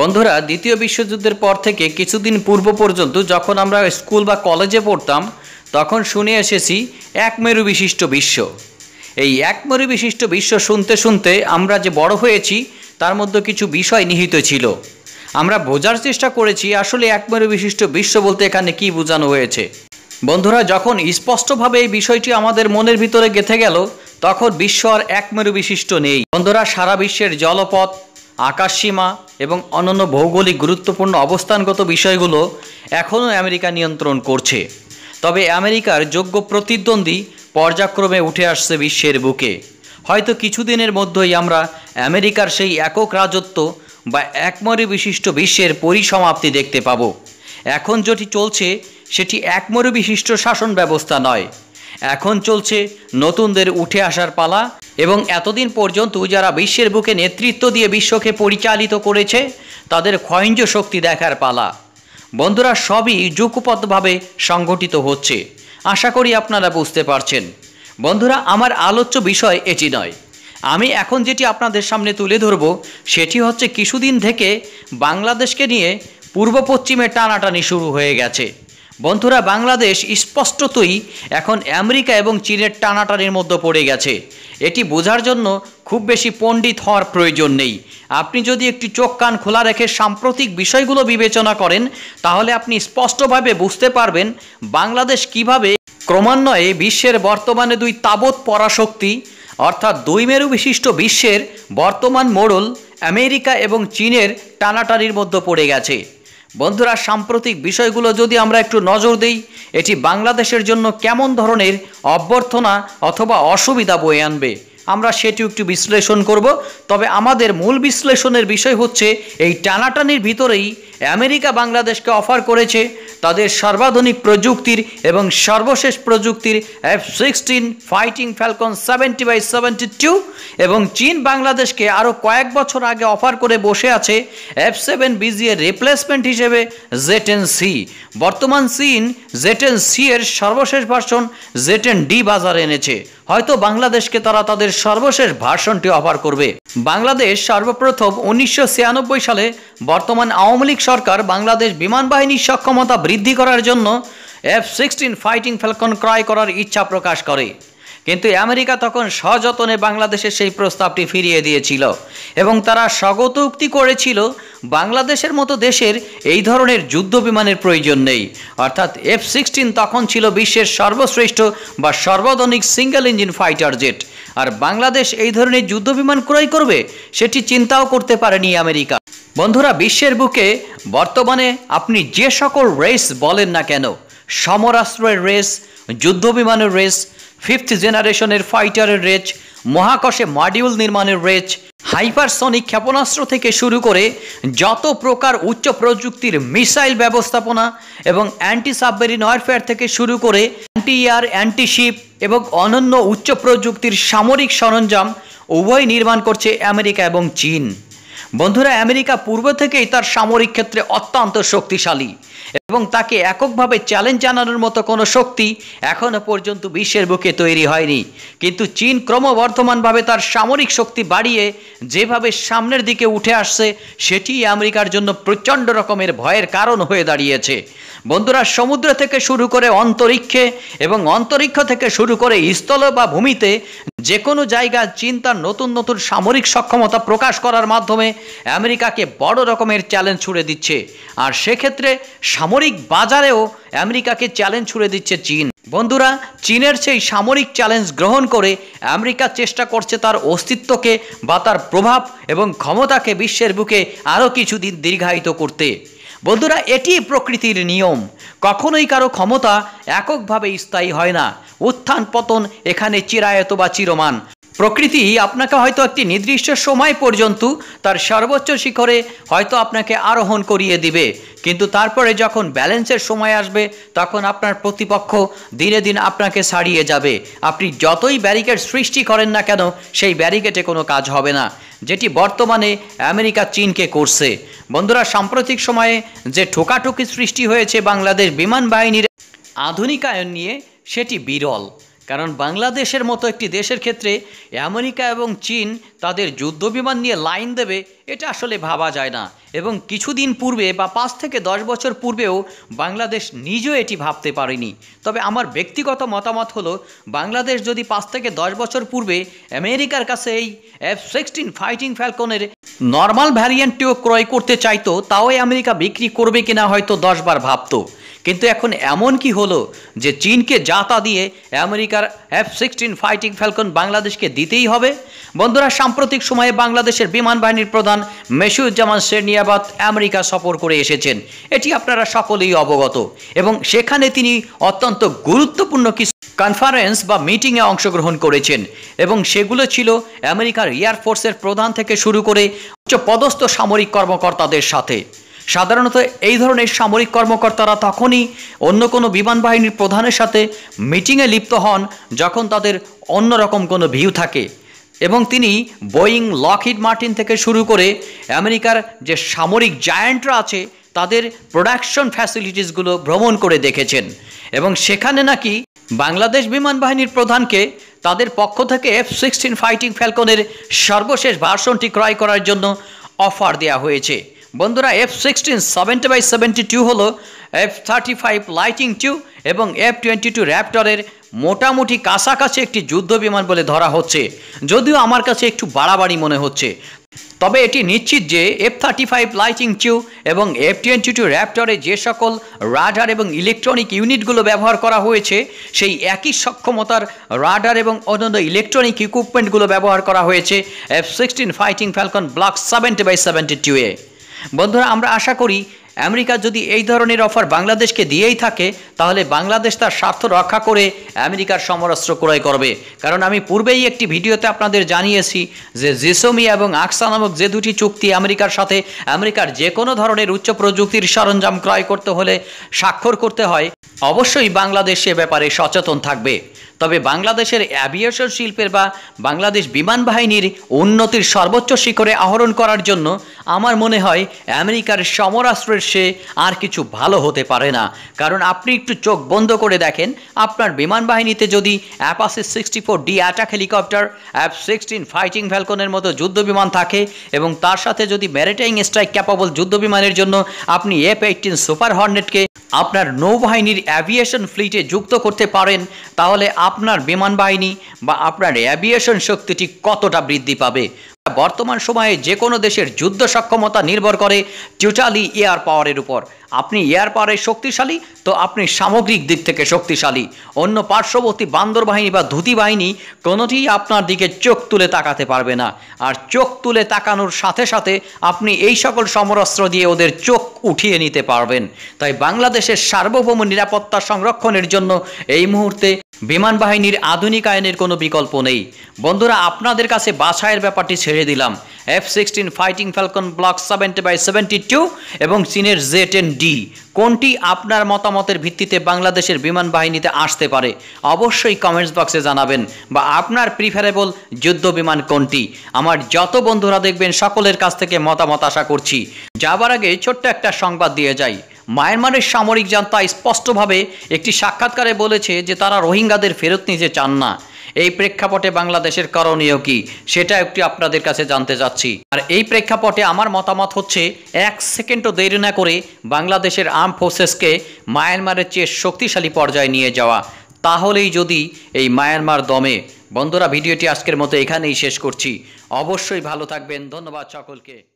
বন্ধুরা দ্বিতীয় বিশ্বযুদ্ধের পর থেকে কিছুদিন পূর্ব পর্যন্ত যখন আমরা স্কুল বা কলেজে পড়তাম তখন শুনে এসেছি এক মেরু বিশিষ্ট বিশ্ব এই এক মেরু বিশিষ্ট বিশ্ব শুনতে শুনতে আমরা যে বড় হয়েছি তার মধ্যে কিছু বিষয় নিহিত ছিল আমরা বোঝার চেষ্টা করেছি আসলে এক মেরু বিশিষ্ট বিশ্ব বলতে এখানে কি বোঝানো হয়েছে বন্ধুরা যখন স্পষ্টভাবে এই বিষয়টি আমাদের মনের ভিতরে গেঁথে গেল তখন বিশ্ব আর এক মেরু বিশিষ্ট নেই বন্ধুরা সারা বিশ্বের জলপথ আকাশসীমা এবং অন্যান্য ভৌগোলিক গুরুত্বপূর্ণ অবস্থানগত বিষয়গুলো এখনও আমেরিকা নিয়ন্ত্রণ করছে তবে আমেরিকার যোগ্য প্রতিদ্বন্দ্বী পর্যাক্রমে উঠে আসছে বিশ্বের বুকে হয়তো কিছুদিনের মধ্যেই আমরা আমেরিকার সেই একক রাজত্ব বা একমরি বিশিষ্ট বিশ্বের পরিসমাপ্তি দেখতে পাব এখন যেটি চলছে সেটি একমরি বিশিষ্ট শাসন ব্যবস্থা নয় এখন চলছে নতুনদের উঠে আসার পালা এবং এতদিন পর্যন্ত যারা বিশ্বের বুকে নেতৃত্ব দিয়ে বিশ্বকে পরিচালিত করেছে তাদের ক্ষয়ঞ্জ শক্তি দেখার পালা বন্ধুরা সবই যুগপথভাবে সংগঠিত হচ্ছে আশা করি আপনারা বুঝতে পারছেন বন্ধুরা আমার আলোচ্য বিষয় এটি নয় আমি এখন যেটি আপনাদের সামনে তুলে ধরব সেটি হচ্ছে কিছুদিন থেকে বাংলাদেশকে নিয়ে পূর্ব পশ্চিমে টানাটানি শুরু হয়ে গেছে বন্ধুরা বাংলাদেশ স্পষ্টতই এখন আমেরিকা এবং চীনের টানাটানির মধ্যে পড়ে গেছে এটি বোঝার জন্য খুব বেশি পণ্ডিত হওয়ার প্রয়োজন নেই আপনি যদি একটি চোখ কান খোলা রেখে সাম্প্রতিক বিষয়গুলো বিবেচনা করেন তাহলে আপনি স্পষ্টভাবে বুঝতে পারবেন বাংলাদেশ কিভাবে ক্রমান্বয়ে বিশ্বের বর্তমানে দুই তাবৎ পরাশক্তি অর্থাৎ দুই মেরু বিশিষ্ট বিশ্বের বর্তমান মোড়ল আমেরিকা এবং চীনের টানাটানির মধ্যে পড়ে গেছে বন্ধুরা সাম্প্রতিক বিষয়গুলো যদি আমরা একটু নজর দিই এটি বাংলাদেশের জন্য কেমন ধরনের অভ্যর্থনা অথবা অসুবিধা বয়ে আনবে আমরা সেটিও একটু বিশ্লেষণ করব তবে আমাদের মূল বিশ্লেষণের বিষয় হচ্ছে এই টানাটানির ভিতরেই আমেরিকা বাংলাদেশকে অফার করেছে তাদের সর্বাধুনিক প্রযুক্তির এবং সর্বশেষ প্রযুক্তির F sixteen fighting falcon seventy by seventy two এবং চীন বাংলাদেশকে আরও কয়েক বছর আগে অফার করে বসে আছে এফ সেভেন বিজিএর রিপ্লেসমেন্ট হিসেবে জেটেন সি বর্তমান চীন জেটেন সি এর সর্বশেষ ভার্সন জেটেন ডি বাজারে এনেছে হয়তো বাংলাদেশকে তারা তাদের সর্বশেষ ভার্সনটি অফার করবে বাংলাদেশ সর্বপ্রথম উনিশশো সালে বর্তমান আওয়ামী লীগ সরকার বাংলাদেশ বিমান বাহিনীর সক্ষমতা বৃদ্ধি করার জন্য এফ সিক্সটিন ফাইটিং ফ্যালকন ক্রয় করার ইচ্ছা প্রকাশ করে কিন্তু আমেরিকা তখন সযতনে বাংলাদেশের সেই প্রস্তাবটি ফিরিয়ে দিয়েছিল এবং তারা স্বগত উক্তি করেছিল বাংলাদেশের মতো দেশের এই ধরনের যুদ্ধ বিমানের প্রয়োজন নেই অর্থাৎ এফ সিক্সটিন তখন ছিল বিশ্বের সর্বশ্রেষ্ঠ বা সর্বাধুনিক সিঙ্গেল ইঞ্জিন ফাইটার জেট আর বাংলাদেশ এই ধরনের যুদ্ধবিমান ক্রয় করবে সেটি চিন্তাও করতে পারেনি আমেরিকা বন্ধুরা বিশ্বের বুকে বর্তমানে আপনি যে সকল রেস বলেন না কেন সমরাস্ত্রের রেস যুদ্ধবিমানের রেস ফিফথ জেনারেশনের ফাইটারের রেস মহাকাশে মডিউল নির্মাণের রেস হাইপারসনিক ক্ষেপণাস্ত্র থেকে শুরু করে যত প্রকার উচ্চ প্রযুক্তির মিসাইল ব্যবস্থাপনা এবং অ্যান্টি সাবমেরিন ওয়ারফেয়ার থেকে শুরু করে অ্যান্টি এয়ার অ্যান্টি শিপ এবং অনন্য উচ্চ প্রযুক্তির সামরিক সরঞ্জাম উভয় নির্মাণ করছে আমেরিকা এবং চীন বন্ধুরা আমেরিকা পূর্ব থেকেই তার সামরিক ক্ষেত্রে অত্যন্ত শক্তিশালী এবং তাকে এককভাবে চ্যালেঞ্জ জানানোর মতো কোনো শক্তি এখনও পর্যন্ত বিশ্বের বুকে তৈরি হয়নি কিন্তু চীন ক্রমবর্ধমানভাবে তার সামরিক শক্তি বাড়িয়ে যেভাবে সামনের দিকে উঠে আসছে সেটি আমেরিকার জন্য প্রচণ্ড রকমের ভয়ের কারণ হয়ে দাঁড়িয়েছে বন্ধুরা সমুদ্র থেকে শুরু করে অন্তরিক্ষে এবং অন্তরিক্ষ থেকে শুরু করে স্থল বা ভূমিতে যে কোনো জায়গা চীন তার নতুন নতুন সামরিক সক্ষমতা প্রকাশ করার মাধ্যমে আমেরিকাকে বড় রকমের চ্যালেঞ্জ ছুড়ে দিচ্ছে আর সেক্ষেত্রে সামরিক বাজারেও আমেরিকাকে চ্যালেঞ্জ ছুড়ে দিচ্ছে চীন বন্ধুরা চীনের সেই সামরিক চ্যালেঞ্জ গ্রহণ করে আমেরিকা চেষ্টা করছে তার অস্তিত্বকে বা তার প্রভাব এবং ক্ষমতাকে বিশ্বের বুকে আরও কিছুদিন দীর্ঘায়িত করতে বন্ধুরা এটি প্রকৃতির নিয়ম কখনোই কারো ক্ষমতা এককভাবে স্থায়ী হয় না উত্থান পতন এখানে চিরায়ত বা চিরমান প্রকৃতি আপনাকে হয়তো একটি নির্দিষ্ট সময় পর্যন্ত তার সর্বোচ্চ শিখরে হয়তো আপনাকে আরোহণ করিয়ে দিবে কিন্তু তারপরে যখন ব্যালেন্সের সময় আসবে তখন আপনার প্রতিপক্ষ দিনে দিন আপনাকে ছাড়িয়ে যাবে আপনি যতই ব্যারিকেড সৃষ্টি করেন না কেন সেই ব্যারিকেডে কোনো কাজ হবে না যেটি বর্তমানে আমেরিকা চীনকে করছে বন্ধুরা সাম্প্রতিক সময়ে যে ঠোকাঠুকি সৃষ্টি হয়েছে বাংলাদেশ বিমান বাহিনীর আধুনিকায়ন নিয়ে সেটি বিরল কারণ বাংলাদেশের মতো একটি দেশের ক্ষেত্রে আমেরিকা এবং চীন তাদের যুদ্ধবিমান নিয়ে লাইন দেবে এটা আসলে ভাবা যায় না এবং কিছুদিন পূর্বে বা পাঁচ থেকে দশ বছর পূর্বেও বাংলাদেশ নিজেও এটি ভাবতে পারেনি তবে আমার ব্যক্তিগত মতামত হলো বাংলাদেশ যদি পাঁচ থেকে দশ বছর পূর্বে আমেরিকার কাছে এই এফ সিক্সটিন ফাইটিং ফ্যালকনের নর্মাল ভ্যারিয়েন্টটিও ক্রয় করতে চাইতো তাও আমেরিকা বিক্রি করবে কিনা হয়তো দশবার ভাবত কিন্তু এখন এমন কি হলো যে চীনকে জাতা দিয়ে আমেরিকার এফ সিক্সটিন ফাইটিং ফ্যালকন বাংলাদেশকে দিতেই হবে বন্ধুরা সাম্প্রতিক সময়ে বাংলাদেশের বিমান বাহিনীর প্রধান মেসুজ্জামান শেরনিয়াবাদ আমেরিকা সফর করে এসেছেন এটি আপনারা সকলেই অবগত এবং সেখানে তিনি অত্যন্ত গুরুত্বপূর্ণ কিছু কনফারেন্স বা মিটিংয়ে অংশগ্রহণ করেছেন এবং সেগুলো ছিল আমেরিকার এয়ারফোর্সের প্রধান থেকে শুরু করে উচ্চ পদস্থ সামরিক কর্মকর্তাদের সাথে সাধারণত এই ধরনের সামরিক কর্মকর্তারা তখনই অন্য কোনো বিমান বাহিনীর প্রধানের সাথে মিটিংয়ে লিপ্ত হন যখন তাদের অন্যরকম কোনো ভিউ থাকে এবং তিনি বোয়িং লকহিড মার্টিন থেকে শুরু করে আমেরিকার যে সামরিক জায়ান্টরা আছে তাদের প্রোডাকশন ফ্যাসিলিটিসগুলো ভ্রমণ করে দেখেছেন এবং সেখানে নাকি বাংলাদেশ বিমান বাহিনীর প্রধানকে তাদের পক্ষ থেকে এফ সিক্সটিন ফাইটিং ফ্যালকনের সর্বশেষ ভার্সনটি ক্রয় করার জন্য অফার দেওয়া হয়েছে বন্ধুরা F sixteen seventy by seventy two হল F thirty five lightning two এবং এফ টোয়েন্টি টু র্যাপ্টরের মোটামুটি কাছাকাছি একটি যুদ্ধ বিমান বলে ধরা হচ্ছে যদিও আমার কাছে একটু বাড়াবাড়ি মনে হচ্ছে তবে এটি নিশ্চিত যে F thirty five lightning two এবং এফ টোয়েন্টি টু র্যাপটরে যে সকল রাডার এবং ইলেকট্রনিক ইউনিটগুলো ব্যবহার করা হয়েছে সেই একই সক্ষমতার রাডার এবং অন্যান্য ইলেকট্রনিক ইকুইপমেন্টগুলো ব্যবহার করা হয়েছে F sixteen fighting Falcon block seventy by seventy two এ বন্ধুরা আমরা আশা করি আমেরিকা যদি এই ধরনের অফার বাংলাদেশকে দিয়েই থাকে তাহলে বাংলাদেশ তার স্বার্থ রক্ষা করে আমেরিকার সমরাস্ত্র ক্রয় করবে কারণ আমি পূর্বেই একটি ভিডিওতে আপনাদের জানিয়েছি যে জিসোমি এবং আকসা নামক যে দুটি চুক্তি আমেরিকার সাথে আমেরিকার যে কোনো ধরনের উচ্চ প্রযুক্তির সরঞ্জাম ক্রয় করতে হলে স্বাক্ষর করতে হয় অবশ্যই বাংলাদেশ সে ব্যাপারে সচেতন থাকবে তবে বাংলাদেশের অ্যাভিয়েশন শিল্পের বা বাংলাদেশ বিমান বাহিনীর উন্নতির সর্বোচ্চ শিখরে আহরণ করার জন্য আমার মনে হয় আমেরিকার সমরাস্ত্রের সে আর কিছু ভালো হতে পারে না কারণ আপনি একটু চোখ বন্ধ করে দেখেন আপনার বিমান বাহিনীতে যদি Apache sixty four D attack helicopter অ্যাপ সিক্সটিন ফাইটিং ভ্যালকনের মতো যুদ্ধ বিমান থাকে এবং তার সাথে যদি ম্যারিটাইং স্ট্রাইক ক্যাপাবল যুদ্ধ বিমানের জন্য আপনি এফ এইটিন সুপার হর্নেটকে আপনার নৌবাহিনীর অ্যাভিয়েশন ফ্লিটে যুক্ত করতে পারেন তাহলে আপনার বিমান বাহিনী বা আপনার অ্যাভিয়েশন শক্তিটি কতটা বৃদ্ধি পাবে বর্তমান সময়ে যে কোনো দেশের যুদ্ধ সক্ষমতা নির্ভর করে টোটালি এয়ার পাওয়ারের উপর আপনি এয়ার পাওয়ারে শক্তিশালী তো আপনি সামগ্রিক দিক থেকে শক্তিশালী অন্য পার্শ্ববর্তী বান্দর বাহিনী বা ধুতি বাহিনী কোনোটি আপনার দিকে চোখ তুলে তাকাতে পারবে না আর চোখ তুলে তাকানোর সাথে সাথে আপনি এই সকল সমরাস্ত্র দিয়ে ওদের চোখ উঠিয়ে নিতে পারবেন তাই বাংলাদেশের সার্বভৌম নিরাপত্তা সংরক্ষণের জন্য এই মুহূর্তে বিমান বাহিনীর আধুনিক আইনের কোনো বিকল্প নেই বন্ধুরা আপনাদের কাছে বাছাইয়ের ব্যাপারটি ছেড়ে দিলাম F sixteen fighting Falcon block seventy by seventy two এবং চীনের জে টেন ডি কোনটি আপনার মতামতের ভিত্তিতে বাংলাদেশের বিমান বাহিনীতে আসতে পারে অবশ্যই কমেন্টস বক্সে জানাবেন বা আপনার প্রিফারেবল যুদ্ধ বিমান কোনটি আমার যত বন্ধুরা দেখবেন সকলের কাছ থেকে মতামত আশা করছি যাবার আগে ছোট্ট একটা সংবাদ দিয়ে যাই মায়ানমারের সামরিক জনতা স্পষ্টভাবে একটি সাক্ষাৎকারে বলেছে যে তারা রোহিঙ্গাদের ফেরত নিতে চান না এই প্রেক্ষাপটে বাংলাদেশের করণীয় কি সেটা একটি আপনাদের কাছে জানতে যাচ্ছি আর এই প্রেক্ষাপটে আমার মতামত হচ্ছে এক সেকেন্ডও দেরি না করে বাংলাদেশের আর্ম ফোর্সেসকে মায়ানমারের চেয়ে শক্তিশালী পর্যায়ে নিয়ে যাওয়া তাহলেই যদি এই মায়ানমার দমে বন্ধুরা ভিডিওটি আজকের মতো এখানেই শেষ করছি অবশ্যই ভালো থাকবেন ধন্যবাদ সকলকে